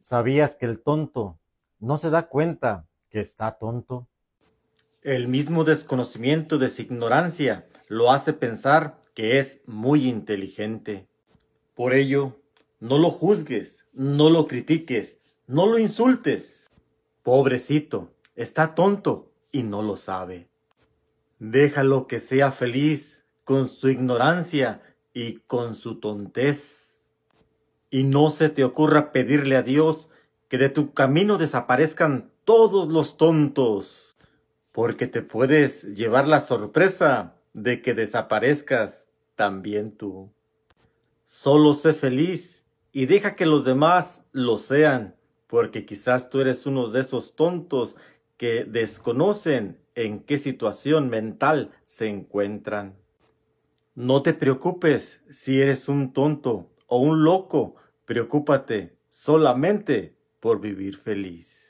¿Sabías que el tonto no se da cuenta que está tonto? El mismo desconocimiento de su ignorancia lo hace pensar que es muy inteligente. Por ello, no lo juzgues, no lo critiques, no lo insultes. Pobrecito, está tonto y no lo sabe. Déjalo que sea feliz con su ignorancia y con su tontez y no se te ocurra pedirle a Dios que de tu camino desaparezcan todos los tontos, porque te puedes llevar la sorpresa de que desaparezcas también tú. Solo sé feliz y deja que los demás lo sean, porque quizás tú eres uno de esos tontos que desconocen en qué situación mental se encuentran. No te preocupes si eres un tonto, o un loco, preocúpate solamente por vivir feliz.